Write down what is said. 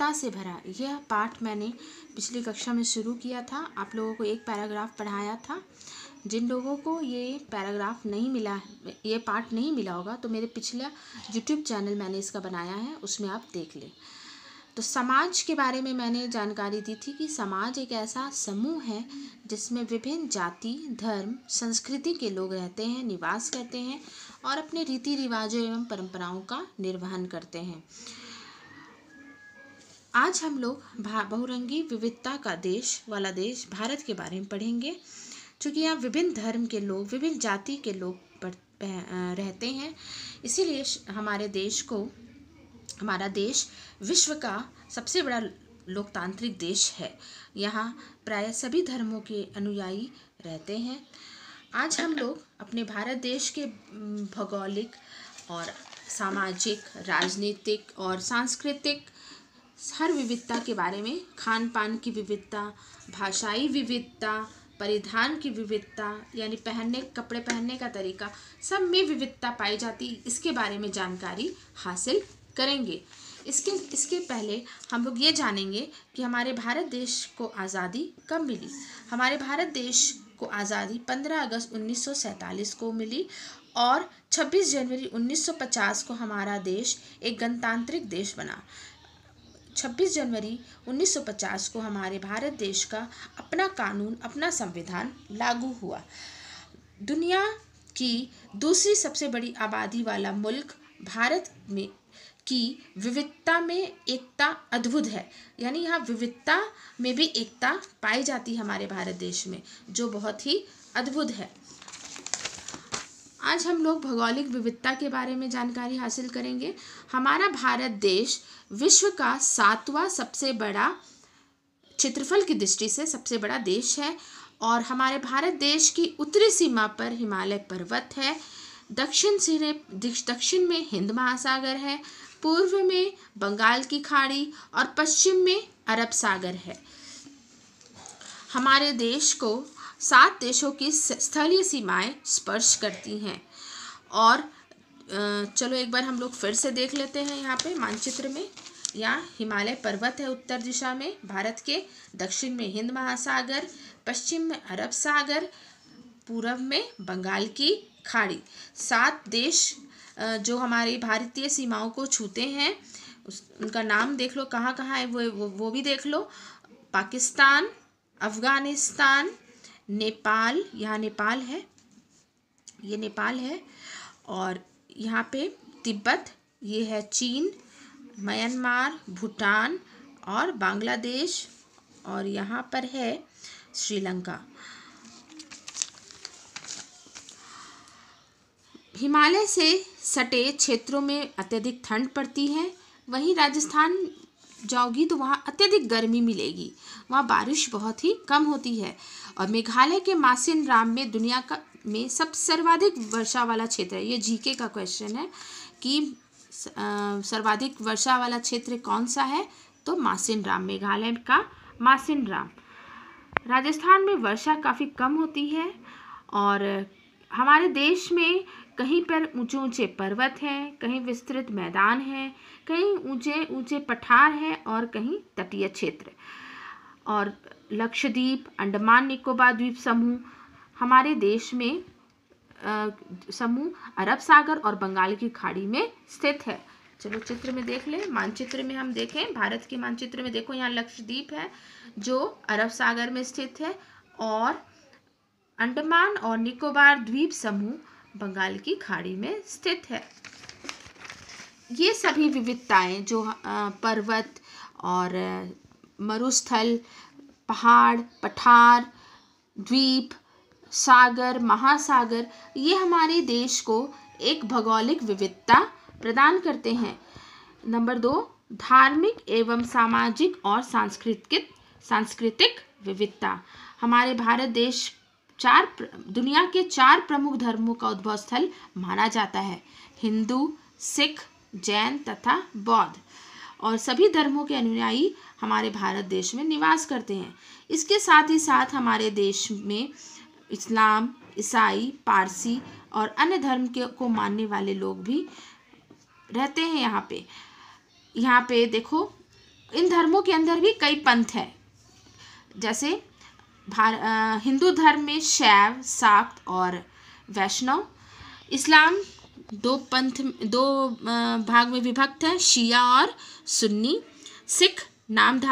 सत्ता से भरा यह पाठ मैंने पिछली कक्षा में शुरू किया था आप लोगों को एक पैराग्राफ पढ़ाया था जिन लोगों को ये पैराग्राफ नहीं मिला ये पार्ट नहीं मिला होगा तो मेरे पिछला यूट्यूब चैनल मैंने इसका बनाया है उसमें आप देख लें तो समाज के बारे में मैंने जानकारी दी थी कि समाज एक ऐसा समूह है जिसमें विभिन्न जाति धर्म संस्कृति के लोग रहते हैं निवास करते हैं और अपने रीति रिवाजों एवं परंपराओं का निर्वहन करते हैं आज हम लोग बहुरंगी विविधता का देश वाला देश भारत के बारे में पढ़ेंगे चूँकि यहाँ विभिन्न धर्म के लोग विभिन्न जाति के लोग रहते हैं इसीलिए हमारे देश को हमारा देश विश्व का सबसे बड़ा लोकतांत्रिक देश है यहाँ प्राय सभी धर्मों के अनुयायी रहते हैं आज हम लोग अपने भारत देश के भौगोलिक और सामाजिक राजनीतिक और सांस्कृतिक हर विविधता के बारे में खान पान की विविधता भाषाई विविधता परिधान की विविधता यानी पहनने कपड़े पहनने का तरीका सब में विविधता पाई जाती इसके बारे में जानकारी हासिल करेंगे इसके इसके पहले हम लोग ये जानेंगे कि हमारे भारत देश को आज़ादी कब मिली हमारे भारत देश को आज़ादी 15 अगस्त 1947 को मिली और 26 जनवरी 1950 को हमारा देश एक गणतांत्रिक देश बना 26 जनवरी 1950 को हमारे भारत देश का अपना कानून अपना संविधान लागू हुआ दुनिया की दूसरी सबसे बड़ी आबादी वाला मुल्क भारत में की विविधता में एकता अद्भुत है यानी यहाँ विविधता में भी एकता पाई जाती है हमारे भारत देश में जो बहुत ही अद्भुत है आज हम लोग भौगोलिक विविधता के बारे में जानकारी हासिल करेंगे हमारा भारत देश विश्व का सातवां सबसे बड़ा क्षेत्रफल की दृष्टि से सबसे बड़ा देश है और हमारे भारत देश की उत्तरी सीमा पर हिमालय पर्वत है दक्षिण सिरे दक्षिण में हिंद महासागर है पूर्व में बंगाल की खाड़ी और पश्चिम में अरब सागर है हमारे देश को सात देशों की स्थलीय सीमाएं स्पर्श करती हैं और चलो एक बार हम लोग फिर से देख लेते हैं यहाँ पे मानचित्र में यहाँ हिमालय पर्वत है उत्तर दिशा में भारत के दक्षिण में हिंद महासागर पश्चिम में अरब सागर पूर्व में बंगाल की खाड़ी सात देश जो हमारे भारतीय सीमाओं को छूते हैं उस उनका नाम देख लो कहाँ कहाँ है वो वो, वो भी देख लो पाकिस्तान अफ़गानिस्तान नेपाल यहाँ नेपाल है ये नेपाल है और यहाँ पे तिब्बत ये है चीन म्यांमार भूटान और बांग्लादेश और यहाँ पर है श्रीलंका हिमालय से सटे क्षेत्रों में अत्यधिक ठंड पड़ती है वहीं राजस्थान जाओगी तो वहाँ अत्यधिक गर्मी मिलेगी वहाँ बारिश बहुत ही कम होती है और मेघालय के मासिन राम में दुनिया का में सब सर्वाधिक वर्षा वाला क्षेत्र है ये जीके का क्वेश्चन है कि सर्वाधिक वर्षा वाला क्षेत्र कौन सा है तो मासिन राम मेघालय का मासिन राम राजस्थान में वर्षा काफ़ी कम होती है और हमारे देश में कहीं पर ऊंचे ऊंचे पर्वत हैं कहीं विस्तृत मैदान हैं कहीं ऊंचे ऊंचे पठार हैं और कहीं तटीय क्षेत्र और लक्षद्वीप अंडमान निकोबार द्वीप समूह हमारे देश में समूह अरब सागर और बंगाल की खाड़ी में स्थित है चलो चित्र में देख लें मानचित्र में हम देखें भारत के मानचित्र में देखो यहाँ लक्षद्वीप है जो अरब सागर में स्थित है और अंडमान और निकोबार द्वीप समूह बंगाल की खाड़ी में स्थित है ये सभी विविधताएं जो पर्वत और मरुस्थल पहाड़ पठार द्वीप सागर महासागर ये हमारे देश को एक भौगोलिक विविधता प्रदान करते हैं नंबर दो धार्मिक एवं सामाजिक और सांस्कृतिक सांस्कृतिक विविधता हमारे भारत देश चार दुनिया के चार प्रमुख धर्मों का उद्भव स्थल माना जाता है हिंदू सिख जैन तथा बौद्ध और सभी धर्मों के अनुयायी हमारे भारत देश में निवास करते हैं इसके साथ ही साथ हमारे देश में इस्लाम ईसाई पारसी और अन्य धर्म के को मानने वाले लोग भी रहते हैं यहाँ पे यहाँ पे देखो इन धर्मों के अंदर भी कई पंथ है जैसे भार हिंदू धर्म में शैव साक्त और वैष्णव इस्लाम दो पंथ दो भाग में विभक्त है शिया और सुन्नी सिख नामधार